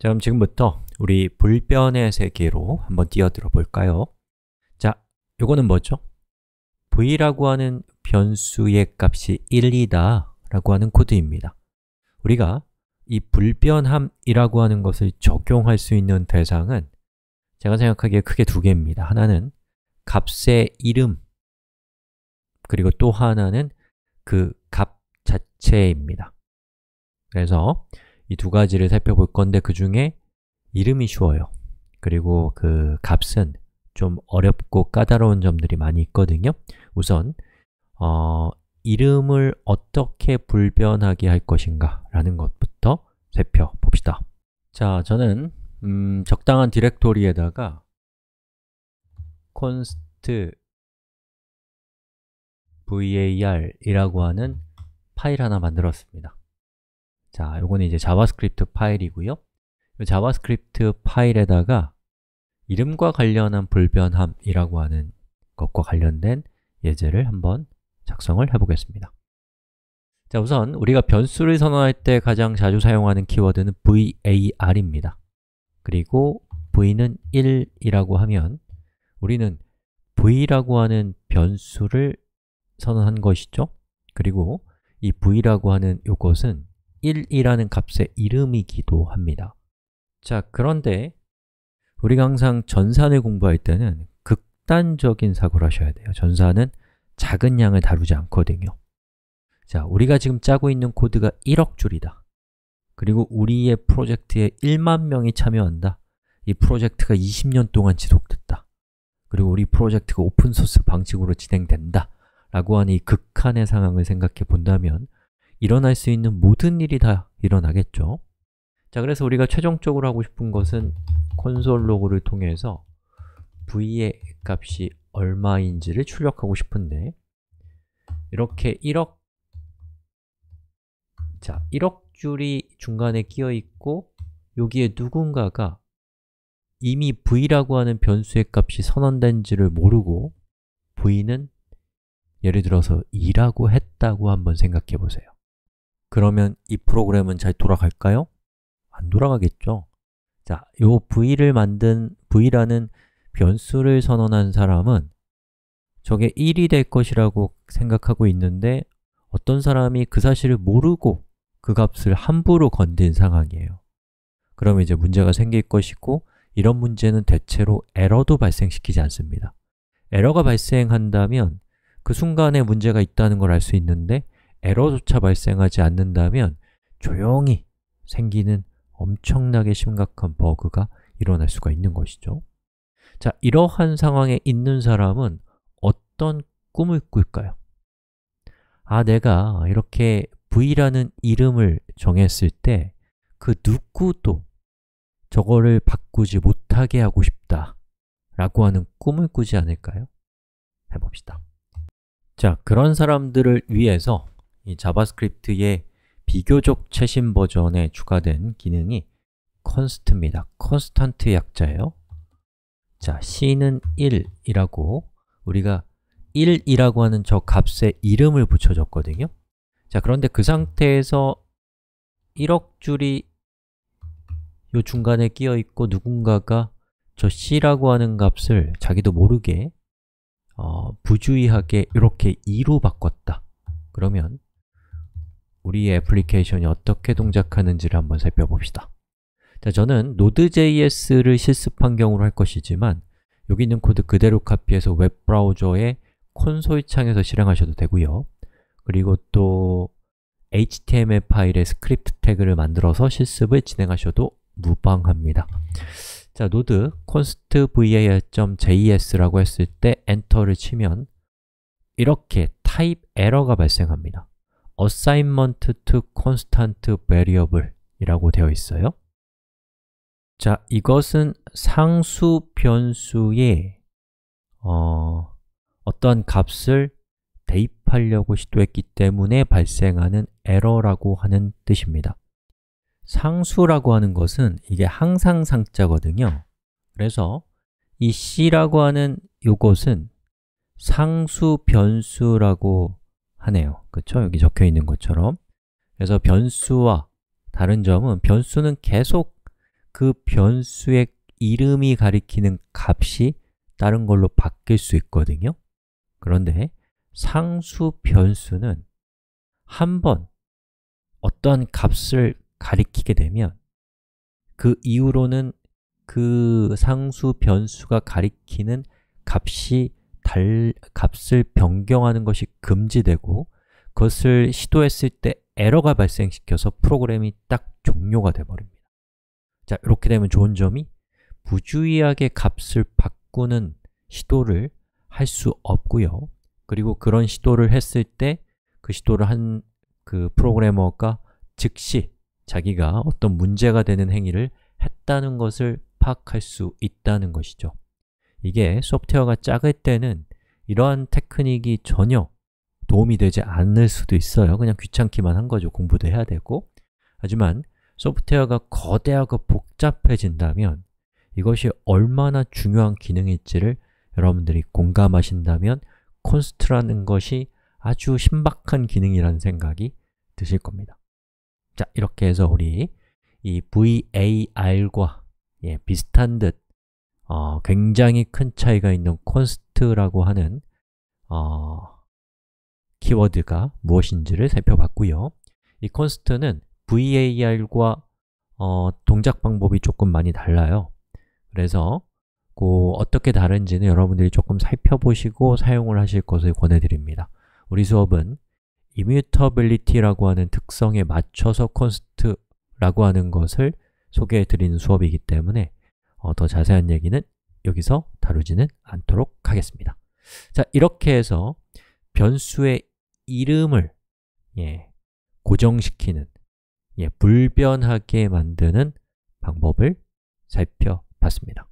자, 그럼 지금부터 우리 불변의 세계로 한번 뛰어들어 볼까요? 자, 요거는 뭐죠? v라고 하는 변수의 값이 1, 2다 라고 하는 코드입니다 우리가 이 불변함이라고 하는 것을 적용할 수 있는 대상은 제가 생각하기에 크게 두 개입니다 하나는 값의 이름 그리고 또 하나는 그 값 자체입니다 그래서 이두 가지를 살펴볼 건데 그 중에 이름이 쉬워요. 그리고 그 값은 좀 어렵고 까다로운 점들이 많이 있거든요. 우선 어, 이름을 어떻게 불변하게 할 것인가 라는 것부터 살펴봅시다. 자, 저는 음, 적당한 디렉토리에다가 const var이라고 하는 파일 하나 만들었습니다. 자, 요거는 이제 자바스크립트 파일이고요. 이 자바스크립트 파일에다가 이름과 관련한 불변함이라고 하는 것과 관련된 예제를 한번 작성을 해보겠습니다. 자, 우선 우리가 변수를 선언할 때 가장 자주 사용하는 키워드는 var입니다. 그리고 v는 1이라고 하면 우리는 v라고 하는 변수를 선언한 것이죠. 그리고 이 v라고 하는 요것은 1이라는 값의 이름이기도 합니다 자, 그런데 우리가 항상 전산을 공부할 때는 극단적인 사고를 하셔야 돼요 전산은 작은 양을 다루지 않거든요 자, 우리가 지금 짜고 있는 코드가 1억 줄이다 그리고 우리의 프로젝트에 1만 명이 참여한다 이 프로젝트가 20년 동안 지속됐다 그리고 우리 프로젝트가 오픈소스 방식으로 진행된다 라고 하는 이 극한의 상황을 생각해 본다면 일어날 수 있는 모든 일이 다 일어나겠죠 자, 그래서 우리가 최종적으로 하고 싶은 것은 콘솔 로그를 통해서 v의 값이 얼마인지를 출력하고 싶은데 이렇게 1억 자, 1억 줄이 중간에 끼어 있고 여기에 누군가가 이미 v라고 하는 변수의 값이 선언된지를 모르고 v는 예를 들어서 2라고 했다고 한번 생각해 보세요 그러면 이 프로그램은 잘 돌아갈까요? 안 돌아가겠죠 자, 요 v를 만든 v라는 변수를 선언한 사람은 저게 1이 될 것이라고 생각하고 있는데 어떤 사람이 그 사실을 모르고 그 값을 함부로 건든 상황이에요 그러면 이제 문제가 생길 것이고 이런 문제는 대체로 에러도 발생시키지 않습니다 에러가 발생한다면 그 순간에 문제가 있다는 걸 알 수 있는데 에러조차 발생하지 않는다면 조용히 생기는 엄청나게 심각한 버그가 일어날 수가 있는 것이죠 자, 이러한 상황에 있는 사람은 어떤 꿈을 꿀까요? 아, 내가 이렇게 V라는 이름을 정했을 때 그 누구도 저거를 바꾸지 못하게 하고 싶다 라고 하는 꿈을 꾸지 않을까요? 해봅시다 자, 그런 사람들을 위해서 이 자바스크립트의 비교적 최신 버전에 추가된 기능이 const입니다. constant 약자예요. 자, c는 1이라고 우리가 1이라고 하는 저 값에 이름을 붙여줬거든요. 자, 그런데 그 상태에서 1억 줄이 요 중간에 끼어 있고 누군가가 저 c라고 하는 값을 자기도 모르게 어, 부주의하게 이렇게 2로 바꿨다. 그러면 우리의 애플리케이션이 어떻게 동작하는지를 한번 살펴봅시다. 자, 저는 Node.js를 실습 환경으로 할 것이지만 여기 있는 코드 그대로 카피해서 웹브라우저의 콘솔 창에서 실행하셔도 되고요. 그리고 또 HTML 파일의 스크립트 태그를 만들어서 실습을 진행하셔도 무방합니다. 자, 노드 const var.js라고 했을 때 엔터를 치면 이렇게 type e r r o r 가 발생합니다. assignment to constant variable 이라고 되어 있어요. 자, 이것은 상수 변수에 어, 어떤 값을 대입하려고 시도했기 때문에 발생하는 에러라고 하는 뜻입니다. 상수라고 하는 것은 이게 항상 상자거든요. 그래서 이 c라고 하는 이것은 상수 변수라고 하네요. 그쵸 여기 적혀 있는 것처럼. 그래서 변수와 다른 점은 변수는 계속 그 변수의 이름이 가리키는 값이 다른 걸로 바뀔 수 있거든요. 그런데 상수 변수는 한 번 어떠한 값을 가리키게 되면 그 이후로는 그 상수 변수가 가리키는 값이 달, 값을 변경하는 것이 금지되고 그것을 시도했을 때 에러가 발생시켜서 프로그램이 딱 종료가 돼버립니다 자, 이렇게 되면 좋은 점이 부주의하게 값을 바꾸는 시도를 할 수 없고요 그리고 그런 시도를 했을 때 그 시도를 한 그 프로그래머가 즉시 자기가 어떤 문제가 되는 행위를 했다는 것을 파악할 수 있다는 것이죠 이게 소프트웨어가 작을 때는 이러한 테크닉이 전혀 도움이 되지 않을 수도 있어요 그냥 귀찮기만 한 거죠, 공부도 해야 되고 하지만 소프트웨어가 거대하고 복잡해진다면 이것이 얼마나 중요한 기능일지를 여러분들이 공감하신다면 콘스트라는 것이 아주 신박한 기능이라는 생각이 드실 겁니다 자, 이렇게 해서 우리 이 VAR과 예, 비슷한 듯 어, 굉장히 큰 차이가 있는 const라고 하는 어, 키워드가 무엇인지를 살펴봤고요. 이 const는 var과 어, 동작 방법이 조금 많이 달라요. 그래서 그 어떻게 다른지는 여러분들이 조금 살펴보시고 사용을 하실 것을 권해드립니다. 우리 수업은 immutability라고 하는 특성에 맞춰서 const라고 하는 것을 소개해드리는 수업이기 때문에 어, 더 자세한 얘기는 여기서 다루지는 않도록 하겠습니다. 자, 이렇게 해서 변수의 이름을 예, 고정시키는, 예, 불변하게 만드는 방법을 살펴봤습니다.